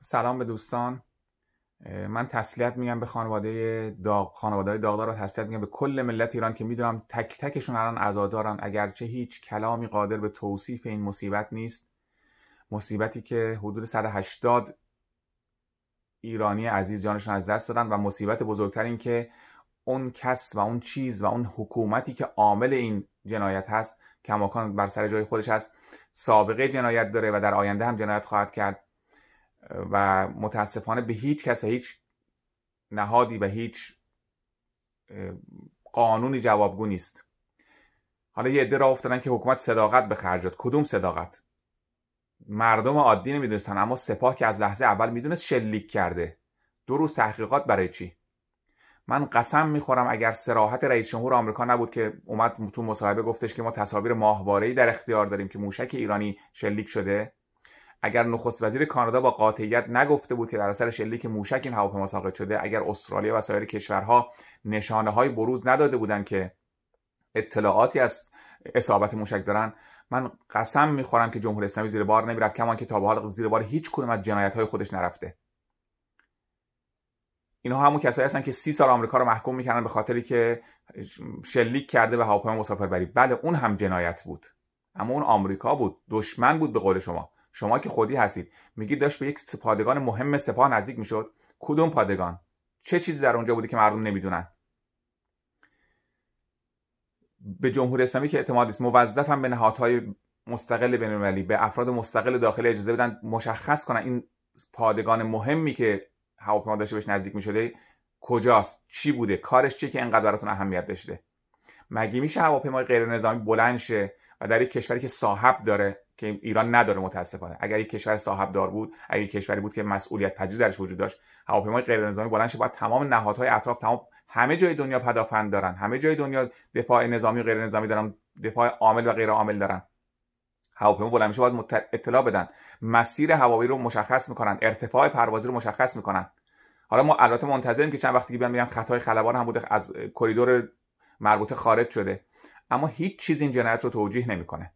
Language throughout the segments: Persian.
سلام به دوستان من تسلیت میگم به خانواده داغ خانواده داغدار و تسلیت میگم به کل ملت ایران که میدونم تک تکشون الان عزادارن اگرچه هیچ کلامی قادر به توصیف این مصیبت نیست مصیبتی که حدود 180 ایرانی عزیز جانشون از دست دادن و مصیبت بزرگتر این که اون کس و اون چیز و اون حکومتی که عامل این جنایت هست کماکان بر سر جای خودش هست سابقه جنایت داره و در آینده هم جنایت خواهد کرد و متاسفانه به هیچ کس و هیچ نهادی و هیچ قانونی جوابگو نیست حالا یه عده راه افتادن که حکومت صداقت به کدوم صداقت مردم عادی نمیدونستن اما سپاه که از لحظه اول میدونست شلیک کرده دو روز تحقیقات برای چی من قسم میخورم اگر سراحت رئیس جمهور آمریکا نبود که اومد تو مصاحبه گفتش که ما تصاویر ماهواره در اختیار داریم که موشک ایرانی شلیک شده اگر نخست وزیر کانادا با قاطعیت نگفته بود که در اثر شلیک موشک این هواپیما ساقط شده اگر استرالیا و سایر کشورها نشانه های بروز نداده بودند که اطلاعاتی از اصابت موشک دارن من قسم میخورم که جمهوری اسلامی زیر بار نمیرفت کمان که تا به حال زیر بار هیچ کدوم از جنایت های خودش نرفته اینها همون کسایی هستن که سی سال آمریکا رو محکوم میکنن به خاطری که شلیک کرده به هواپیما مسافربری بله اون هم جنایت بود اما اون آمریکا بود دشمن بود به قول شما شما که خودی هستید میگید داشت به یک پادگان مهم سپاه نزدیک میشد کدوم پادگان چه چیزی در اونجا بوده که مردم نمیدونن به جمهوری اسلامی که اعتماد نیست موظفم به نهادهای مستقل بینالمللی به افراد مستقل داخلی اجازه بدن مشخص کنن این پادگان مهمی که هواپیما داشته بهش نزدیک میشده کجاست چی بوده کارش چیه که انقدر براتون اهمیت داشته مگه میشه هواپیمای غیر نظامی بلند شه و در یک کشوری که صاحب داره که ایران نداره متاسفانه اگر یک کشور صاحب دار بود اگر یک کشوری بود که مسئولیت پذیر درش وجود داشت هواپیمای غیر نظامی بلند شه باید تمام نهادهای اطراف تمام همه جای دنیا پدافند دارن همه جای دنیا دفاع نظامی غیر نظامی دارن دفاع عامل و غیر عامل دارن هواپیما بلند میشه باید اطلاع بدن مسیر هوایی رو مشخص میکنن ارتفاع پروازی رو مشخص میکنن حالا ما البته منتظریم که چند وقتی بیان میگن خطای خلبان هم بوده از کریدور مربوطه خارج شده اما هیچ چیز این جنایت رو توجیه نمیکنه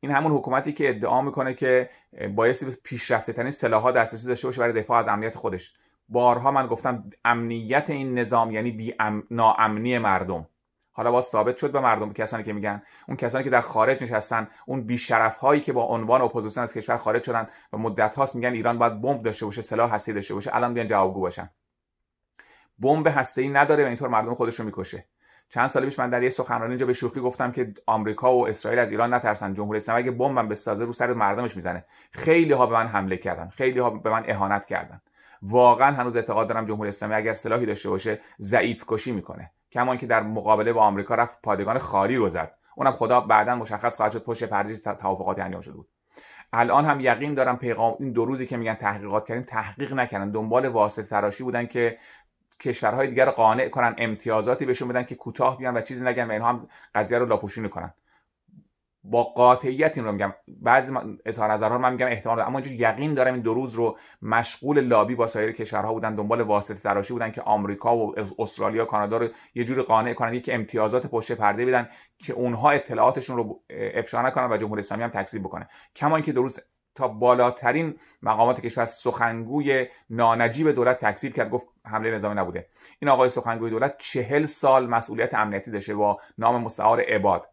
این همون حکومتی که ادعا میکنه که بایستی به پیشرفته ترین سلاحها دسترسی داشته باشه برای دفاع از امنیت خودش بارها من گفتم امنیت این نظام یعنی بی ناامنی مردم حالا باز ثابت شد به مردم کسانی که میگن اون کسانی که در خارج نشستن اون شرف هایی که با عنوان اپوزیسیون از کشور خارج شدن و مدت هاست میگن ایران باید بمب داشته باشه سلاح هستی داشته باشه الان بیان جوابگو باشن بمب هسته ای نداره و اینطور مردم خودش رو میکشه چند سال پیش من در یه سخنرانی اینجا به شوخی گفتم که آمریکا و اسرائیل از ایران نترسن جمهوری اسلامی اگه بمبم بسازه رو سر مردمش میزنه خیلی ها به من حمله کردن خیلی ها به من اهانت کردن واقعا هنوز اعتقاد دارم جمهوری اسلامی اگر سلاحی داشته باشه ضعیف کشی میکنه کمان که در مقابله با آمریکا رفت پادگان خالی رو زد اونم خدا بعدا مشخص خواهد شد پشت پرده توافقات انجام شده بود الان هم یقین دارم پیغام این دو روزی که میگن تحقیقات کردیم تحقیق نکردن دنبال واسطه تراشی بودن که کشورهای دیگر رو قانع کنن امتیازاتی بهشون بدن که کوتاه بیان و چیزی نگن یعنی و اینها هم قضیه رو لاپوشونی کنن با قاطعیت این رو میگم بعضی اظهار نظرها من میگم احتمال داره اما یقین دارم این دو روز رو مشغول لابی با سایر کشورها بودن دنبال واسطه تراشی بودن که آمریکا و استرالیا و کانادا رو یه جوری قانع کنن که امتیازات پشت پرده بدن که اونها اطلاعاتشون رو افشا نکنن و جمهوری اسلامی هم تکذیب بکنه کما اینکه دو روز تا بالاترین مقامات کشور سخنگوی نانجیب دولت تکذیب کرد گفت حمله نظامی نبوده این آقای سخنگوی دولت چهل سال مسئولیت امنیتی داشته با نام مستعار عباد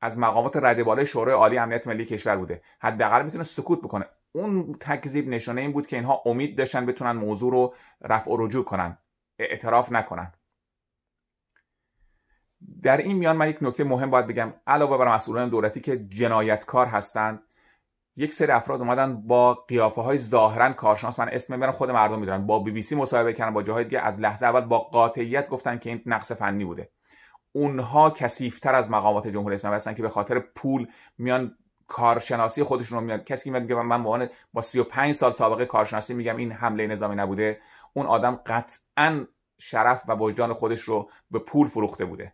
از مقامات رده بالای شورای عالی امنیت ملی کشور بوده حداقل میتونه سکوت بکنه اون تکذیب نشانه این بود که اینها امید داشتن بتونن موضوع رو رفع و رجوع کنن اعتراف نکنن در این میان من یک نکته مهم باید بگم علاوه بر مسئولان دولتی که جنایتکار هستند یک سری افراد اومدن با قیافه های ظاهرا کارشناس من اسم میبرم خود مردم میدونن با بی بی سی مصاحبه کردن با جاهای دیگه از لحظه اول با قاطعیت گفتن که این نقص فنی بوده اونها کثیفتر از مقامات جمهوری اسلامی هستن که به خاطر پول میان کارشناسی خودشون رو میان کسی که میگه من با با 35 سال سابقه کارشناسی میگم این حمله نظامی نبوده اون آدم قطعا شرف و وجدان خودش رو به پول فروخته بوده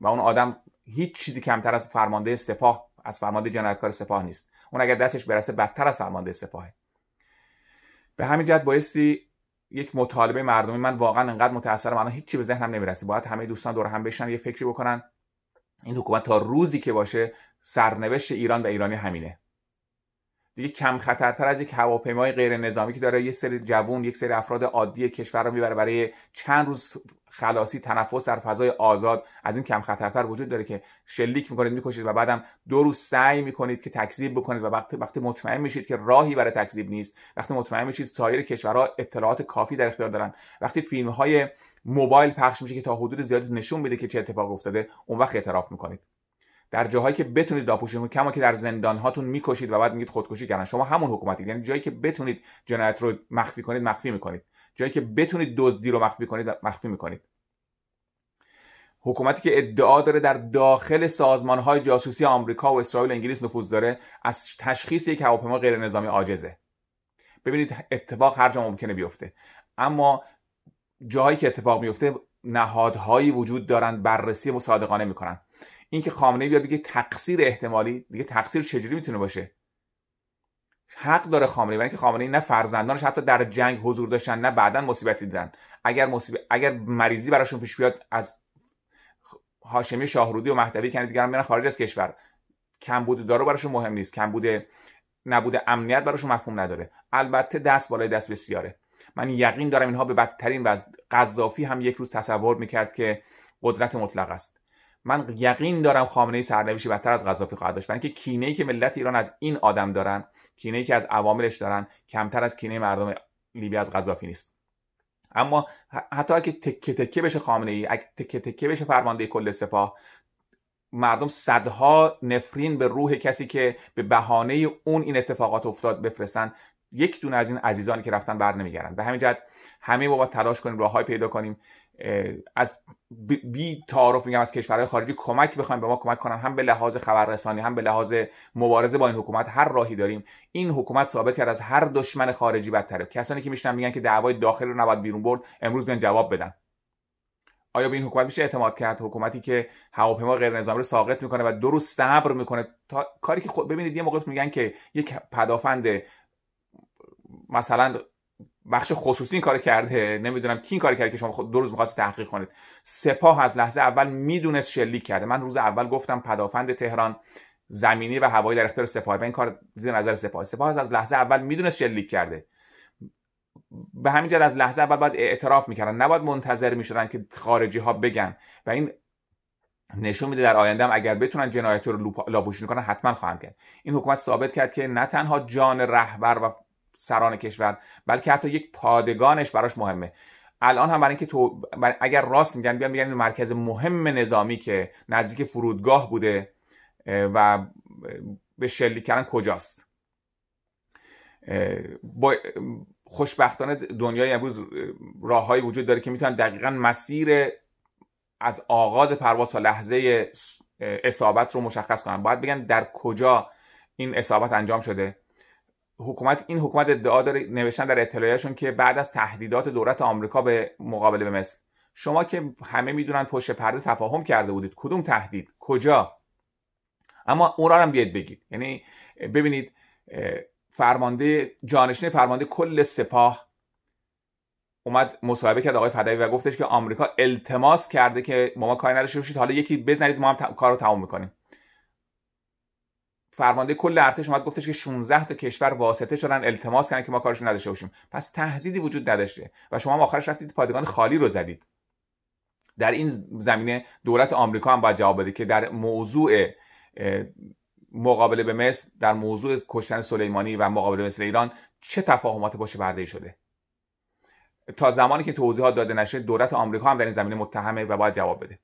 و اون آدم هیچ چیزی کمتر از فرمانده سپاه از فرمانده جنایتکار سپاه نیست اون اگر دستش برسه بدتر از فرمانده سپاهه به همین جهت بایستی یک مطالبه مردمی من واقعا انقدر متاثرم الان هیچی به ذهنم نمیرسه باید همه دوستان دور هم بشن یه فکری بکنن این حکومت تا روزی که باشه سرنوشت ایران و ایرانی همینه دیگه کم خطرتر از یک هواپیمای غیر نظامی که داره یه سری جوون یک سری افراد عادی کشور رو میبره برای چند روز خلاصی تنفس در فضای آزاد از این کم خطرتر وجود داره که شلیک میکنید میکشید و بعدم دو روز سعی میکنید که تکذیب بکنید و وقتی وقتی مطمئن میشید که راهی برای تکذیب نیست وقتی مطمئن میشید سایر کشورها اطلاعات کافی در اختیار دارن وقتی فیلم های موبایل پخش میشه که تا حدود زیادی نشون میده که چه اتفاق افتاده اون وقت اعتراف میکنید در جاهایی که بتونید داپوشید کما که در زندان هاتون میکشید و بعد میگید خودکشی کردن شما همون حکومتی یعنی جایی که بتونید جنایت رو مخفی کنید مخفی میکنید جایی که بتونید دزدی رو مخفی کنید مخفی میکنید حکومتی که ادعا داره در داخل سازمان های جاسوسی آمریکا و اسرائیل و انگلیس نفوذ داره از تشخیص یک هواپیما غیر نظامی عاجزه ببینید اتفاق هر جا ممکنه بیفته اما جاهایی که اتفاق میفته نهادهایی وجود دارند بررسی مصادقانه میکنن اینکه خامنه بیاد بگه تقصیر احتمالی دیگه تقصیر چجوری میتونه باشه حق داره خامنه برای که خامنه نه فرزندانش حتی در جنگ حضور داشتن نه بعدا مصیبتی دیدن اگر اگر مریضی براشون پیش بیاد از هاشمی شاهرودی و مهدوی کنید دیگه میرن خارج از کشور کمبود دارو براشون مهم نیست بوده، نبود امنیت براشون مفهوم نداره البته دست بالای دست بسیاره من یقین دارم اینها به بدترین و قذافی هم یک روز تصور میکرد که قدرت مطلق است من یقین دارم خامنه ای سرنوشتی بدتر از قذافی خواهد داشت که کینه ای که ملت ایران از این آدم دارن کینه ای که از عواملش دارن کمتر از کینه مردم لیبی از قذافی نیست اما حتی اگه تکه تکه بشه خامنه ای اگه تکه تکه بشه فرمانده کل سپاه مردم صدها نفرین به روح کسی که به بهانه اون این اتفاقات افتاد بفرستن یک دونه از این عزیزانی که رفتن بر نمیگردن به همین جهت همه ما تلاش کنیم های پیدا کنیم از بی تعارف میگم از کشورهای خارجی کمک بخوایم به ما کمک کنن هم به لحاظ خبررسانی هم به لحاظ مبارزه با این حکومت هر راهی داریم این حکومت ثابت کرد از هر دشمن خارجی بدتره کسانی که میشنن میگن که دعوای داخلی رو نباید بیرون برد امروز بیان جواب بدن آیا به این حکومت میشه اعتماد کرد حکومتی که هواپیما غیر نظامی رو ساقط میکنه و درست روز صبر میکنه کاری که خود ببینید یه موقع میگن که یک پدافند مثلا بخش خصوصی این کار کرده نمیدونم کی این کار کرده که شما دو روز میخواست تحقیق کنید سپاه از لحظه اول میدونست شلیک کرده من روز اول گفتم پدافند تهران زمینی و هوایی در اختیار سپاه و این کار زیر نظر سپاه سپاه از لحظه اول میدونست شلیک کرده به همین جد از لحظه اول باید اعتراف میکردن نباید منتظر میشدن که خارجی ها بگن و این نشون میده در آینده هم اگر بتونن جنایت رو کنن حتما خواهند کرد این حکومت ثابت کرد که نه تنها جان رهبر و سران کشور بلکه حتی یک پادگانش براش مهمه الان هم برای اینکه تو اگر راست میگن بیان میگن مرکز مهم نظامی که نزدیک فرودگاه بوده و به شلیک کردن کجاست با خوشبختانه دنیای امروز راههایی وجود داره که میتونن دقیقا مسیر از آغاز پرواز تا لحظه اصابت رو مشخص کنن باید بگن در کجا این اصابت انجام شده حکومت این حکومت ادعا داره نوشتن در اطلاعیشون که بعد از تهدیدات دولت آمریکا به مقابله به مصر شما که همه میدونن پشت پرده تفاهم کرده بودید کدوم تهدید کجا اما اون هم بیاد بگید یعنی ببینید فرمانده جانشین فرمانده کل سپاه اومد مصاحبه کرد آقای فدایی و گفتش که آمریکا التماس کرده که با ما کاری نداشته باشید حالا یکی بزنید ما هم کارو تموم میکنیم فرمانده کل ارتش اومد گفتش که 16 تا کشور واسطه شدن التماس کردن که ما کارشون نداشته باشیم پس تهدیدی وجود نداشته و شما هم آخرش رفتید پادگان خالی رو زدید در این زمینه دولت آمریکا هم باید جواب بده که در موضوع مقابله به مصر در موضوع کشتن سلیمانی و مقابله مثل ایران چه تفاهمات باشه بردهی شده تا زمانی که توضیحات داده نشه دولت آمریکا هم در این زمینه متهمه و باید جواب بده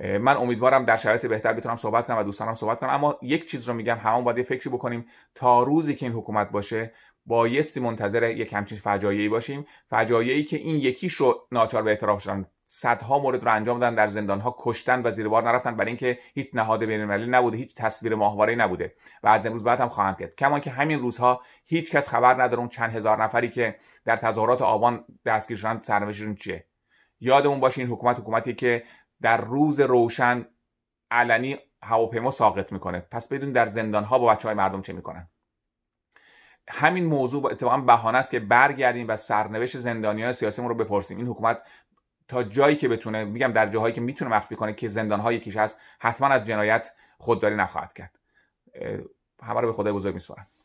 من امیدوارم در شرایط بهتر بتونم صحبت کنم و دوستانم صحبت کنم اما یک چیز رو میگم همون باید یه فکری بکنیم تا روزی که این حکومت باشه بایستی منتظر یک همچین فجایعی باشیم فجایعی که این یکیش رو ناچار به اعتراف شدن صدها مورد رو انجام دادن در زندانها کشتن و زیر بار نرفتن برای اینکه هیچ نهاد بین‌المللی نبوده هیچ تصویر ماهواره‌ای نبوده و از امروز بعد هم خواهند کرد کما که همین روزها هیچ کس خبر نداره اون چند هزار نفری که در تظاهرات آبان دستگیر شدن سرنوشتشون چیه یادمون باشه این حکومت حکومتی که در روز روشن علنی هواپیما ساقط میکنه پس بدون در زندان ها با بچه های مردم چه میکنن همین موضوع اتفاقا بهانه است که برگردیم و سرنوشت زندانیان سیاسیمون رو بپرسیم این حکومت تا جایی که بتونه میگم در جاهایی که میتونه مخفی کنه که زندان های کیش هست حتما از جنایت خودداری نخواهد کرد همه رو به خدای بزرگ میسپارم